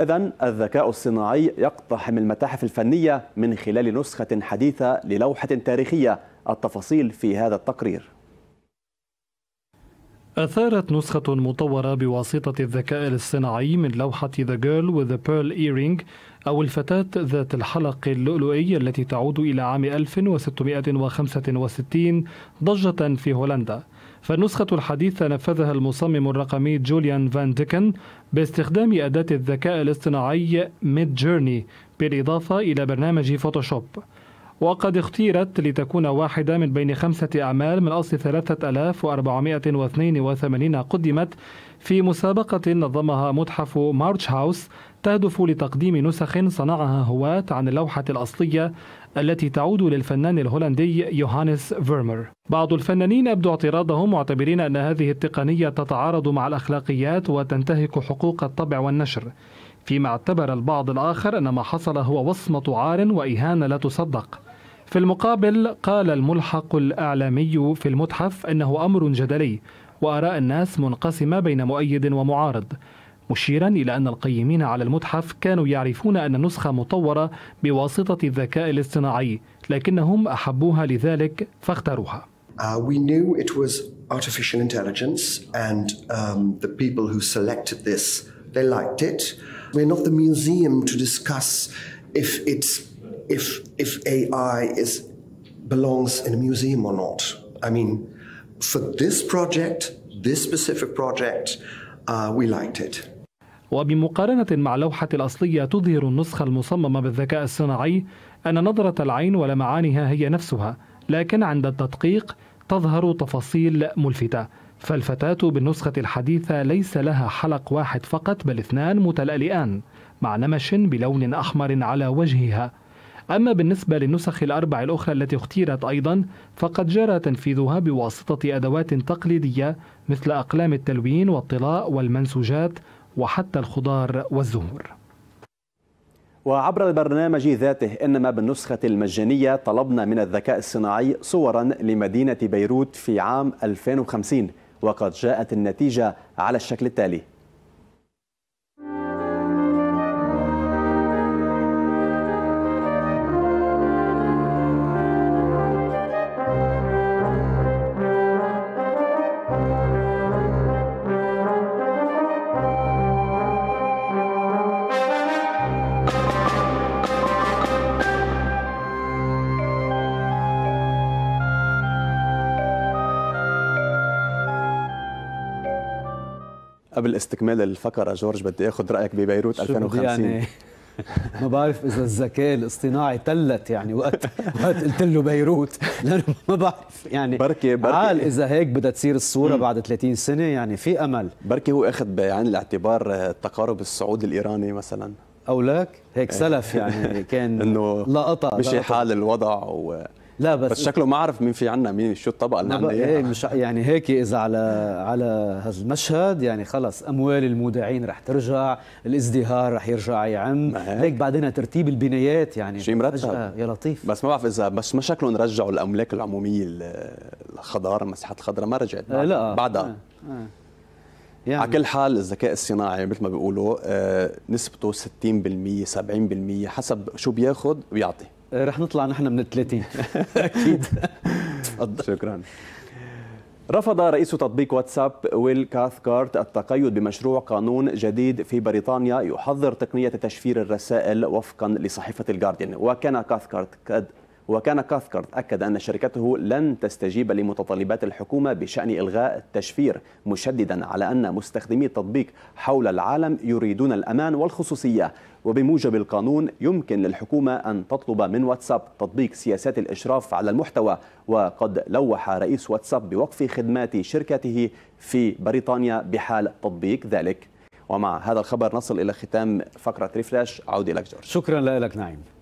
إذا الذكاء الصناعي يقتحم المتاحف الفنية من خلال نسخة حديثة للوحة تاريخية التفاصيل في هذا التقرير أثارت نسخة مطورة بواسطة الذكاء الاصطناعي من لوحة The Girl with the Pearl Earring أو الفتاة ذات الحلق اللؤلؤي التي تعود إلى عام 1665 ضجة في هولندا فالنسخة الحديثة نفذها المصمم الرقمي جوليان فان ديكن باستخدام أداة الذكاء الاصطناعي ميد جيرني بالإضافة إلى برنامج فوتوشوب وقد اختيرت لتكون واحدة من بين خمسة أعمال من أصل 3482 قدمت في مسابقة نظمها متحف مارتش هاوس تهدف لتقديم نسخ صنعها هواة عن اللوحة الأصلية التي تعود للفنان الهولندي يوهانس فيرمر بعض الفنانين أبدوا اعتراضهم معتبرين أن هذه التقنية تتعارض مع الأخلاقيات وتنتهك حقوق الطبع والنشر فيما اعتبر البعض الآخر أن ما حصل هو وصمة عار وإهانة لا تصدق في المقابل قال الملحق الأعلامي في المتحف أنه أمر جدلي وآراء الناس منقسمة بين مؤيد ومعارض مشيرا إلى أن القيمين على المتحف كانوا يعرفون أن النسخة مطورة بواسطة الذكاء الاصطناعي لكنهم أحبوها لذلك فاختاروها Uh, we knew it was artificial intelligence, and um, the people who selected this, they liked it. We're not the museum to discuss if it's if if AI is belongs in a museum or not. I mean, for this project, this specific project, uh, we liked it. وبمقارنة مع اللوحة الأصلية تظهر النسخة المصممة بالذكاء الصناعي أن نظرة العين ولمعانها هي نفسها، لكن عند التدقيق تظهر تفاصيل ملفتة، فالفتاة بالنسخة الحديثة ليس لها حلق واحد فقط بل اثنان متلألئان، مع نمش بلون أحمر على وجهها، أما بالنسبة للنسخ الأربع الأخرى التي اختيرت أيضا فقد جرى تنفيذها بواسطة أدوات تقليدية مثل أقلام التلوين والطلاء والمنسوجات وحتى الخضار والزهور وعبر البرنامج ذاته إنما بالنسخة المجانية طلبنا من الذكاء الصناعي صورا لمدينة بيروت في عام 2050 وقد جاءت النتيجة على الشكل التالي قبل استكمال الفقره جورج بدي اخذ رايك ببيروت 2050 يعني ما بعرف اذا الذكاء الاصطناعي تلت يعني وقت وقت قلت له بيروت لانه ما بعرف يعني بركي بركي عال اذا هيك بدها تصير الصوره بعد 30 سنه يعني في امل بركي هو اخذ بعين الاعتبار آه، تقارب السعودي الايراني مثلا او لك هيك إيه. سلف يعني كان انه لقطه مشي حال الوضع و لا بس بس شكله ما عرف مين في عنا مين شو الطبقه اللي عندنا ايه مش يعني هيك اذا على على هذا المشهد يعني خلص اموال المودعين رح ترجع الازدهار رح يرجع يعم هيك. هيك بعدين ترتيب البنايات يعني شيء مرتب يا لطيف بس ما بعرف اذا بس ما شكلهم رجعوا الاملاك العموميه الخضار المساحات الخضراء ما رجعت بعدها, آه، لا. بعدها. آه. آه. يعني على كل حال الذكاء الصناعي مثل ما بيقولوا آه، نسبته 60% 70% حسب شو بياخذ بيعطي رح نطلع نحن من الثلاثين اكيد تفضل شكرا رفض رئيس تطبيق واتساب ويل كاثكارت التقيد بمشروع قانون جديد في بريطانيا يحظر تقنية تشفير الرسائل وفقا لصحيفة الجارديان وكان كاثكارت قد وكان كاثكارت أكد أن شركته لن تستجيب لمتطلبات الحكومة بشأن إلغاء التشفير مشددا على أن مستخدمي التطبيق حول العالم يريدون الأمان والخصوصية وبموجب القانون يمكن للحكومة أن تطلب من واتساب تطبيق سياسات الإشراف على المحتوى وقد لوح رئيس واتساب بوقف خدمات شركته في بريطانيا بحال تطبيق ذلك ومع هذا الخبر نصل إلى ختام فقرة ريفلاش عودي لك جورج شكرا لك نعيم